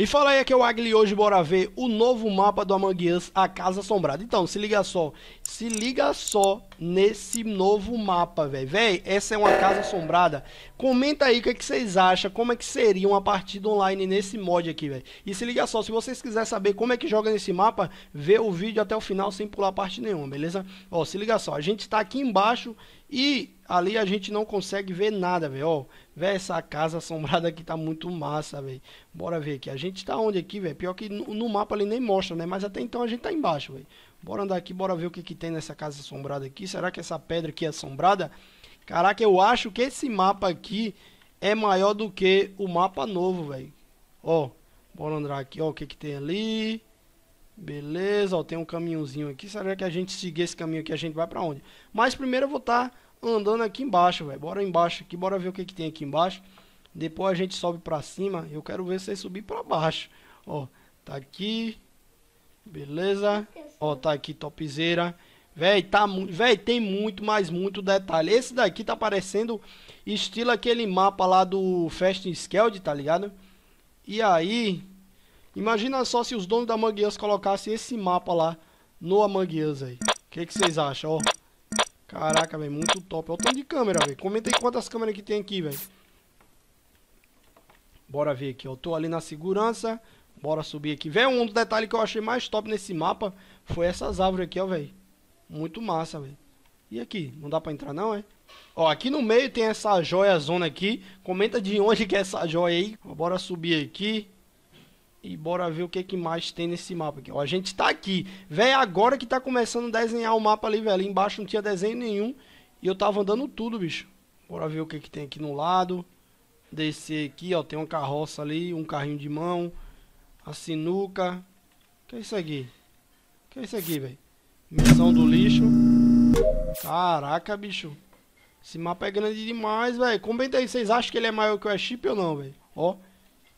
E fala aí que é o Agli hoje, bora ver o novo mapa do Among Us, a Casa Assombrada. Então, se liga só, se liga só nesse novo mapa, velho. Véi, essa é uma casa assombrada. Comenta aí o que, é que vocês acham, como é que seria uma partida online nesse mod aqui, velho. E se liga só, se vocês quiserem saber como é que joga nesse mapa, vê o vídeo até o final sem pular parte nenhuma, beleza? Ó, se liga só, a gente tá aqui embaixo e ali a gente não consegue ver nada, velho. Ó, velho, essa casa assombrada aqui tá muito massa, velho. Bora ver aqui. A gente tá onde aqui, velho? Pior que no mapa ele nem mostra, né? Mas até então a gente tá embaixo, velho. Bora andar aqui, bora ver o que, que tem nessa casa assombrada aqui. Será que essa pedra aqui é assombrada? Caraca, eu acho que esse mapa aqui é maior do que o mapa novo, velho. Ó, bora andar aqui, ó, o que que tem ali. Beleza, ó, tem um caminhozinho aqui. Será que a gente seguir esse caminho aqui, a gente vai pra onde? Mas primeiro eu vou estar tá andando aqui embaixo, velho. Bora embaixo aqui, bora ver o que que tem aqui embaixo. Depois a gente sobe pra cima. Eu quero ver se subir pra baixo. Ó, tá aqui. Beleza. Ó, tá aqui topzera. Véi, tá muito. Véi, tem muito, mas muito detalhe. Esse daqui tá parecendo estilo aquele mapa lá do Fast Skeld, tá ligado? E aí. Imagina só se os donos da Among colocassem esse mapa lá no Among Us aí. O que, que vocês acham, ó? Caraca, velho, muito top. Olha o tanto de câmera, velho. Comenta aí quantas câmeras que tem aqui, velho. Bora ver aqui, ó. Eu tô ali na segurança. Bora subir aqui. vem um detalhe que eu achei mais top nesse mapa foi essas árvores aqui, ó, velho. Muito massa, velho. E aqui? Não dá pra entrar não, é? Ó, aqui no meio tem essa joia zona aqui. Comenta de onde que é essa joia aí. Bora subir aqui. E bora ver o que, que mais tem nesse mapa aqui. Ó, a gente tá aqui. Véi, agora que tá começando a desenhar o mapa ali, velho. Ali embaixo não tinha desenho nenhum. E eu tava andando tudo, bicho. Bora ver o que, que tem aqui no lado. Descer aqui, ó. Tem uma carroça ali, um carrinho de mão a sinuca. O que é isso aqui? O que é isso aqui, velho? Missão do lixo. Caraca, bicho. Esse mapa é grande demais, velho. Comenta aí, vocês acham que ele é maior que o Airship ou não, velho? Ó.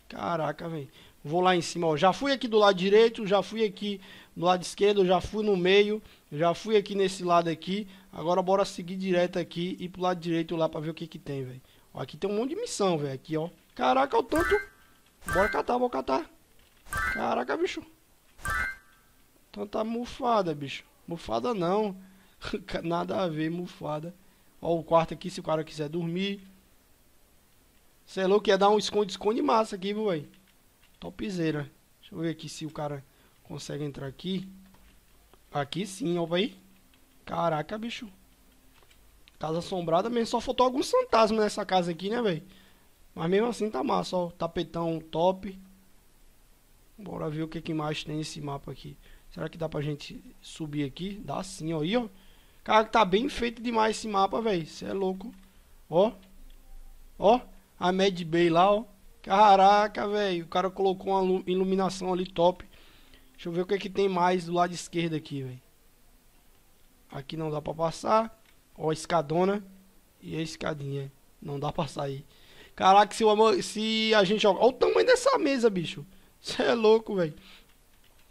Caraca, velho. Vou lá em cima, ó. Já fui aqui do lado direito, já fui aqui do lado esquerdo, já fui no meio, já fui aqui nesse lado aqui. Agora bora seguir direto aqui e pro lado direito lá pra ver o que que tem, velho. Aqui tem um monte de missão, velho. Aqui, ó. Caraca, o tanto. Bora catar, bora catar. Caraca, bicho. Então tá mufada, bicho. Mufada não. Nada a ver, mufada. Ó, o quarto aqui, se o cara quiser dormir. Você é louco, ia dar um esconde-esconde massa aqui, viu, velho? Topzera. Deixa eu ver aqui se o cara consegue entrar aqui. Aqui sim, ó, aí. Caraca, bicho. Casa assombrada mesmo. Só faltou alguns fantasmas nessa casa aqui, né, velho? Mas mesmo assim tá massa, ó. Tapetão top. Bora ver o que, que mais tem nesse mapa aqui. Será que dá pra gente subir aqui? Dá sim, ó. Aí, ó. Cara, tá bem feito demais esse mapa, velho. Você é louco. Ó. Ó. A Mad Bay lá, ó. Caraca, velho. O cara colocou uma iluminação ali top. Deixa eu ver o que, é que tem mais do lado esquerdo aqui, velho. Aqui não dá pra passar. Ó, escadona. E a escadinha. Não dá pra sair. Caraca, se, eu, se a gente... Ó, olha o tamanho dessa mesa, bicho. Você é louco, velho.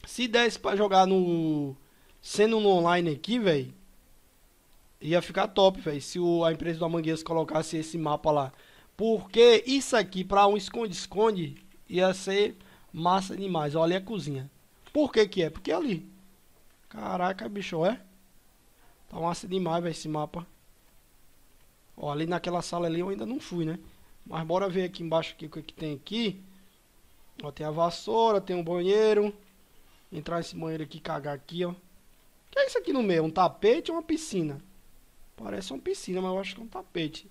Se desse pra jogar no. Sendo no online aqui, velho. Ia ficar top, velho. Se o, a empresa do Mangueiras colocasse esse mapa lá. Porque isso aqui pra um esconde-esconde ia ser massa demais. Olha a cozinha. Por que que é? Porque é ali. Caraca, bicho, é? Tá massa demais, velho, esse mapa. Ó, ali naquela sala ali eu ainda não fui, né? Mas bora ver aqui embaixo aqui, o que, que tem aqui. Ó, tem a vassoura, tem um banheiro. Entrar nesse banheiro aqui, cagar aqui, ó. O que é isso aqui no meio? Um tapete ou uma piscina? Parece uma piscina, mas eu acho que é um tapete.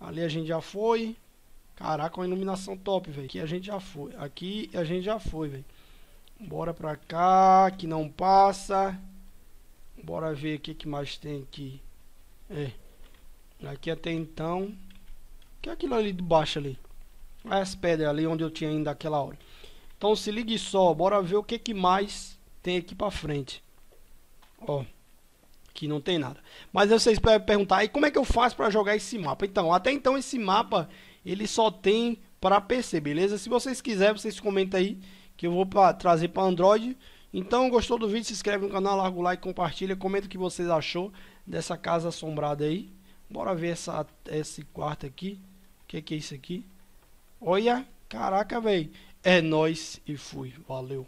Ali a gente já foi. Caraca, uma iluminação top, velho. Aqui a gente já foi. Aqui a gente já foi, velho. Bora pra cá, que não passa. Bora ver o que, que mais tem aqui. É. Aqui até então. O que é aquilo ali de baixo ali? As pedras ali onde eu tinha ainda aquela hora. Então se ligue só, bora ver o que, que mais tem aqui pra frente. Ó, aqui não tem nada. Mas vocês podem perguntar, e como é que eu faço para jogar esse mapa? Então, até então esse mapa, ele só tem para PC, beleza? Se vocês quiserem, vocês comentem aí, que eu vou pra, trazer para Android. Então, gostou do vídeo, se inscreve no canal, larga o like, compartilha, comenta o que vocês achou dessa casa assombrada aí. Bora ver essa, esse quarto aqui. O que, que é isso aqui? Olha, caraca, velho. É nós e fui. Valeu.